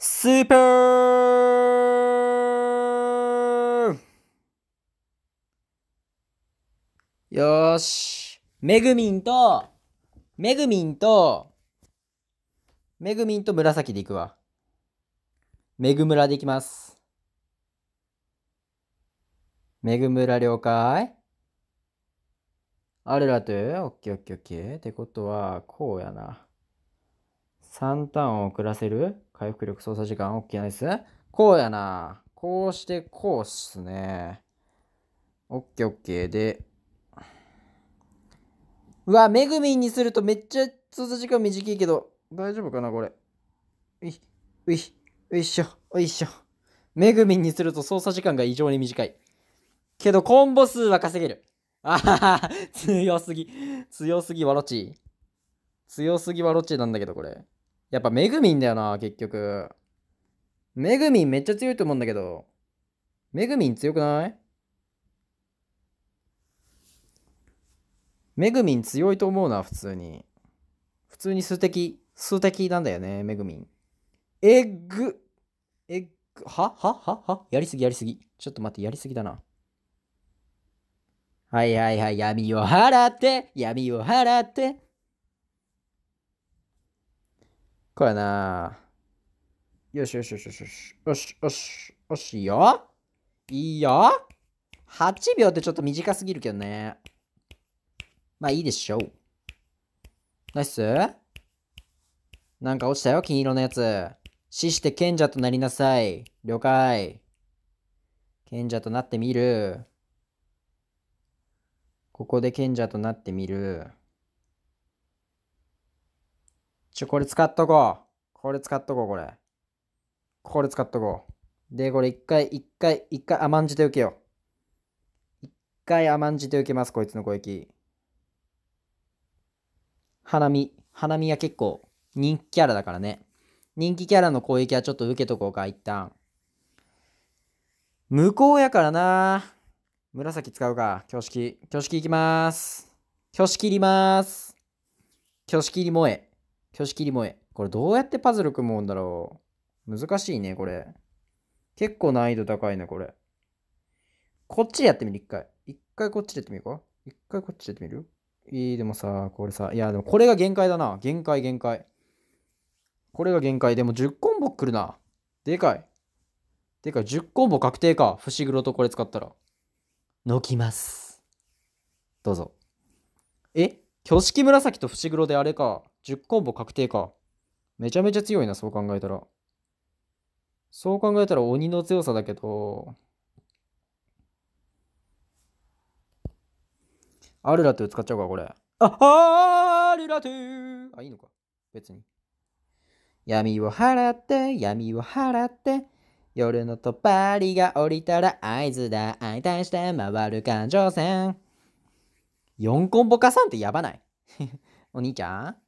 スーパーよし。めぐみんと、めぐみんと、めぐみんと紫でいくわ。めぐむらでいきます。めぐむら了解あれらと、オッケーオッケーオッケー。ってことは、こうやな。3ターンを遅らせる回復力操作時間 OK いっすこうやな。こうして、こうっすね。OK、OK で。うわ、めぐみんにするとめっちゃ操作時間短いけど、大丈夫かな、これ。ういういういしょ、ういしょ。めぐみんにすると操作時間が異常に短い。けど、コンボ数は稼げる。あはは、強すぎ。強すぎ、ワロチ強すぎワロチなんだけど、これ。やっぱめぐみんだよな、結局。めぐみんめっちゃ強いと思うんだけど。めぐみん強くないめぐみん強いと思うな、普通に。普通に数的、数的なんだよね、めぐみん。えぐ、えぐ、ははははやりすぎやりすぎ。ちょっと待って、やりすぎだな。はいはいはい、闇を払って、闇を払って。これなよしよしよしよしよしよしよしよしよいいよ !8 秒ってちょっと短すぎるけどね。まあいいでしょう。ナイスなんか落ちたよ、金色のやつ。死して賢者となりなさい。了解。賢者となってみる。ここで賢者となってみる。ちょ、これ使っとこう。これ使っとこう、これ。これ使っとこう。で、これ一回、一回、一回甘んじて受けよう。一回甘んじて受けます、こいつの攻撃。花見。花見は結構人気キャラだからね。人気キャラの攻撃はちょっと受けとこうか、一旦。向こうやからな。紫使うか。挙式。挙式いきます。挙式切ります。挙式切り萌え。挙式リボえ。これどうやってパズル組むんだろう。難しいね、これ。結構難易度高いね、これ。こっちでやってみる、一回。一回こっちでやってみるか一回こっちでやってみるいい、でもさ、これさ、いや、でもこれが限界だな。限界、限界。これが限界。でも10コンボくるな。でかい。でかい。10コンボ確定か。伏黒とこれ使ったら。のきます。どうぞ。え挙式紫と伏黒であれか。10コンボ確定か。めちゃめちゃ強いな、そう考えたら。そう考えたら鬼の強さだけど、アルラトゥ使っちゃうか、これ。あ、アルラトゥあ、いいのか。別に。闇を払って、闇を払って、夜のとばりが降りたら合図だ。相対して回る感情線。4コンボ加算ってやばない お兄ちゃん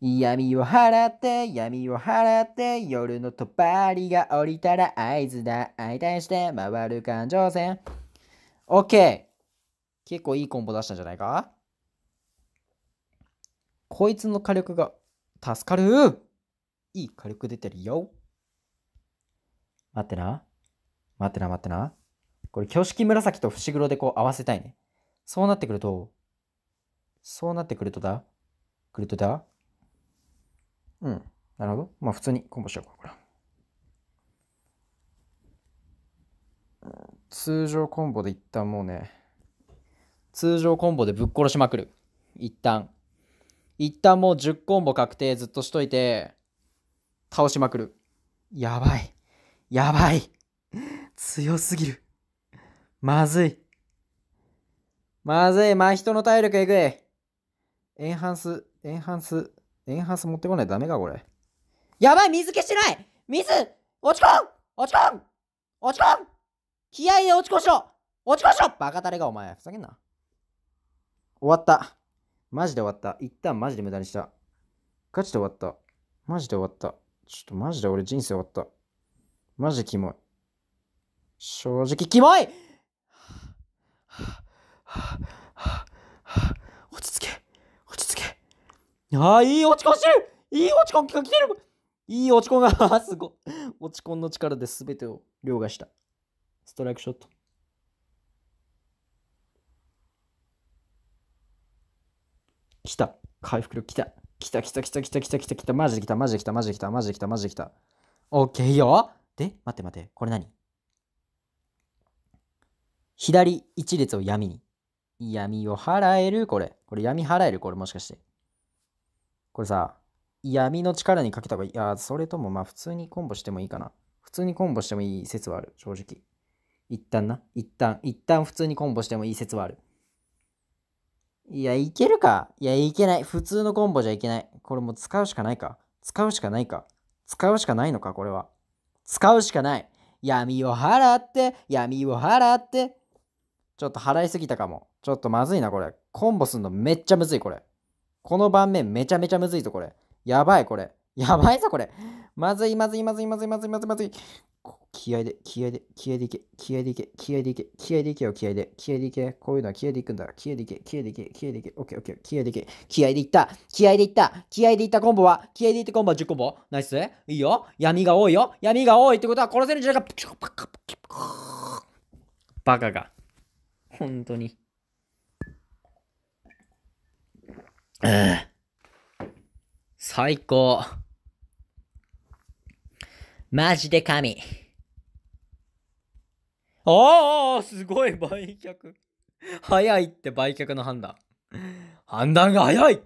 闇を払って、闇を払って、夜のとばりが降りたら合図だ。相対して回る感情線。OK! 結構いいコンボ出したんじゃないかこいつの火力が助かるいい火力出てるよ。待ってな。待ってな待ってな。これ、挙式紫と伏黒でこう合わせたいね。そうなってくると、そうなってくるとだ、くるとだ、うん。なるほど。まあ普通にコンボしようか、これ。通常コンボで一旦もうね、通常コンボでぶっ殺しまくる。一旦。一旦もう10コンボ確定ずっとしといて、倒しまくる。やばい。やばい。強すぎる。まずい。まずい。まあ、人の体力えぐい。エンハンス、エンハンス、エンハンス持ってこないとダメか、これ。やばい水消してない水落ちこん落ちこん落ちこん気合で落ちこしろ落ちこしろバカタレがお前、ふざけんな。終わった。マジで終わった。一旦マジで無駄にした。ガチで終わった。マジで終わった。ちょっとマジで俺人生終わった。マジでキモい。正直キモい 落ち着け。ああ、いい落ちこしいい落ちこんが来てるいい落ちこんが、すご落ちこんの力で全てを凌駕した。ストライクショット。来た。回復力来た。来た来た来た来た来た来た来た。マジで来た。マジで来た。マジで来た。マジで来た。マジで来た。オッケーよ。で、待って待って。これ何左一列を闇に。闇を払えるこれ。これ闇払えるこれもしかして。これさ、闇の力にかけた方がいい。いや、それともまあ普通にコンボしてもいいかな。普通にコンボしてもいい説はある、正直。一旦な。一旦、一旦普通にコンボしてもいい説はある。いや、いけるか。いや、いけない。普通のコンボじゃいけない。これもう使うしかないか。使うしかないか。使うしかないのか、これは。使うしかない。闇を払って、闇を払って。ちょっと払いすぎたかも。ちょっとまずいな、これ。コンボすんのめっちゃむずい、これ。この盤面めちゃめちゃむずいぞ、これ。やばい、これ。やばいぞ、これ。まずい、まずい、まずい、まずい、まずい、まずい、まずい。気合で、気合で、気合でいけ、気合でいけ、気合でいけ、気合でいけよ、気合で、気合でいけ、こういうのは気合でいくんだ、気合でいけ、気合でいけ、気合でいけ、オッケーオッケー、気合でいけ、気合でいった、気合でいった、気合でいったコンボは、気合でいったコンボは10コンボ、ナイス、いいよ、闇が多いよ、闇が多いってことは殺せるんじゃないか、バカが。本当に。えん、最高。マジで神。ああ、すごい売却。早いって売却の判断。判断が早い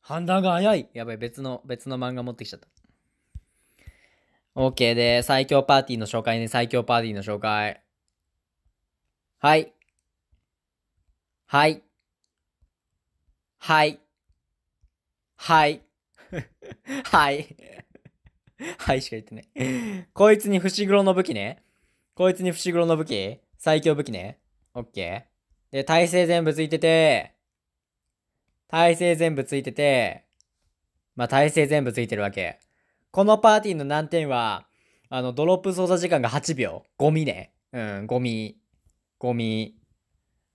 判断が早いやばい、別の、別の漫画持ってきちゃった。OK で、最強パーティーの紹介ね、最強パーティーの紹介。はい。はい。はい。はい。はい。はいしか言ってないこいつに伏黒の武器ね。こいつに伏黒の武器。最強武器ね。オッケー。で、耐性全部ついてて、耐性全部ついてて、まあ、耐性全部ついてるわけ。このパーティーの難点は、あの、ドロップ操作時間が8秒。ゴミね。うん、ゴミ。ゴミ。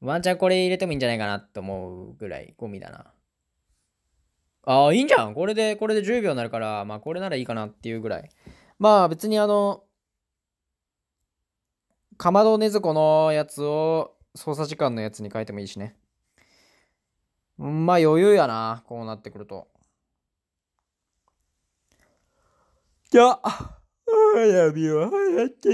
ワンチャンこれ入れてもいいんじゃないかなと思うぐらいゴミだな。ああ、いいんじゃんこれで、これで10秒になるから、まあこれならいいかなっていうぐらい。まあ別にあの、かまどねずこのやつを操作時間のやつに変えてもいいしね。まあ余裕やな、こうなってくると。じゃあ、やみはやって。